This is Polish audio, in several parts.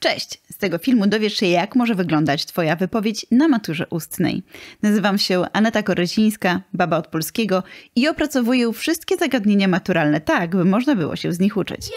Cześć! Z tego filmu dowiesz się, jak może wyglądać Twoja wypowiedź na maturze ustnej. Nazywam się Aneta Korycińska, baba od polskiego i opracowuję wszystkie zagadnienia maturalne tak, by można było się z nich uczyć. Yay!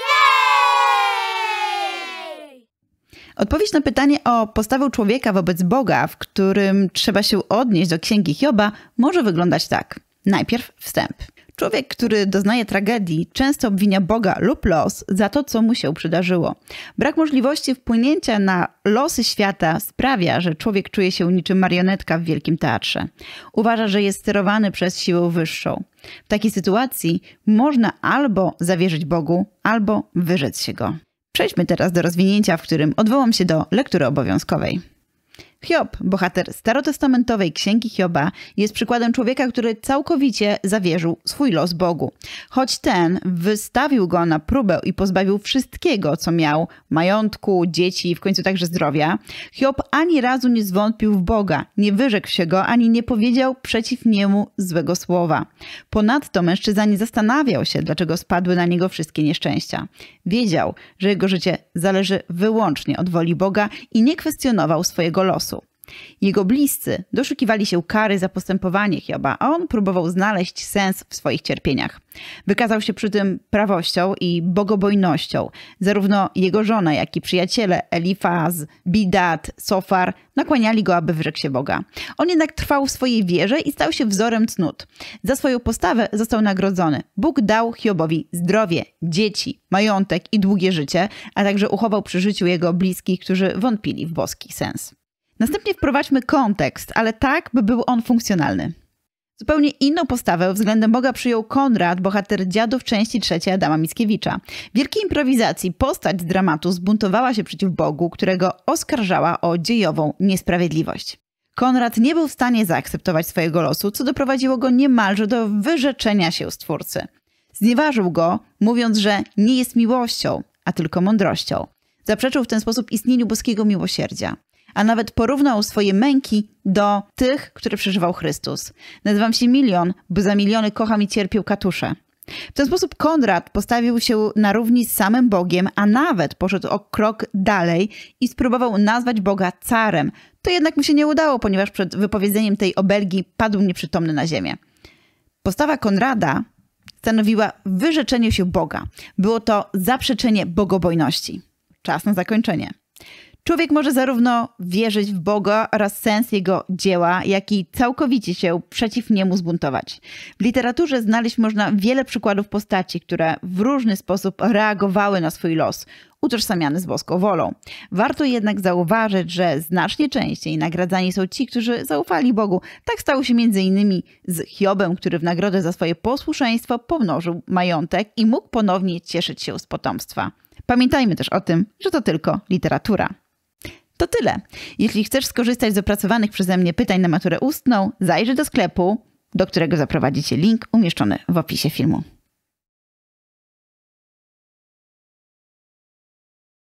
Odpowiedź na pytanie o postawę człowieka wobec Boga, w którym trzeba się odnieść do księgi Hioba, może wyglądać tak. Najpierw wstęp. Człowiek, który doznaje tragedii, często obwinia Boga lub los za to, co mu się przydarzyło. Brak możliwości wpłynięcia na losy świata sprawia, że człowiek czuje się niczym marionetka w wielkim teatrze. Uważa, że jest sterowany przez siłę wyższą. W takiej sytuacji można albo zawierzyć Bogu, albo wyrzec się go. Przejdźmy teraz do rozwinięcia, w którym odwołam się do lektury obowiązkowej. Hiob, bohater starotestamentowej księgi Hioba, jest przykładem człowieka, który całkowicie zawierzył swój los Bogu. Choć ten wystawił go na próbę i pozbawił wszystkiego, co miał majątku, dzieci i w końcu także zdrowia Hiob ani razu nie zwątpił w Boga, nie wyrzekł się go ani nie powiedział przeciw niemu złego słowa. Ponadto mężczyzna nie zastanawiał się, dlaczego spadły na niego wszystkie nieszczęścia. Wiedział, że jego życie zależy wyłącznie od woli Boga i nie kwestionował swojego losu. Jego bliscy doszukiwali się kary za postępowanie Hioba, a on próbował znaleźć sens w swoich cierpieniach. Wykazał się przy tym prawością i bogobojnością. Zarówno jego żona, jak i przyjaciele Elifaz, Bidat, Sofar nakłaniali go, aby wyrzekł się Boga. On jednak trwał w swojej wierze i stał się wzorem cnót. Za swoją postawę został nagrodzony. Bóg dał Hiobowi zdrowie, dzieci, majątek i długie życie, a także uchował przy życiu jego bliskich, którzy wątpili w boski sens. Następnie wprowadźmy kontekst, ale tak, by był on funkcjonalny. Zupełnie inną postawę względem Boga przyjął Konrad, bohater dziadów części trzeciej Adama Mickiewicza. W wielkiej improwizacji postać z dramatu zbuntowała się przeciw Bogu, którego oskarżała o dziejową niesprawiedliwość. Konrad nie był w stanie zaakceptować swojego losu, co doprowadziło go niemalże do wyrzeczenia się Stwórcy. Znieważył go, mówiąc, że nie jest miłością, a tylko mądrością. Zaprzeczył w ten sposób istnieniu boskiego miłosierdzia a nawet porównał swoje męki do tych, które przeżywał Chrystus. Nazywam się Milion, bo za miliony kocham i cierpię katusze. W ten sposób Konrad postawił się na równi z samym Bogiem, a nawet poszedł o krok dalej i spróbował nazwać Boga carem. To jednak mu się nie udało, ponieważ przed wypowiedzeniem tej obelgi padł nieprzytomny na ziemię. Postawa Konrada stanowiła wyrzeczenie się Boga. Było to zaprzeczenie bogobojności. Czas na zakończenie. Człowiek może zarówno wierzyć w Boga oraz sens jego dzieła, jak i całkowicie się przeciw niemu zbuntować. W literaturze znaleźć można wiele przykładów postaci, które w różny sposób reagowały na swój los, utożsamiany z boską wolą. Warto jednak zauważyć, że znacznie częściej nagradzani są ci, którzy zaufali Bogu. Tak stało się m.in. z Hiobem, który w nagrodę za swoje posłuszeństwo pomnożył majątek i mógł ponownie cieszyć się z potomstwa. Pamiętajmy też o tym, że to tylko literatura. To tyle. Jeśli chcesz skorzystać z opracowanych przeze mnie pytań na maturę ustną, zajrzyj do sklepu, do którego zaprowadzi link umieszczony w opisie filmu.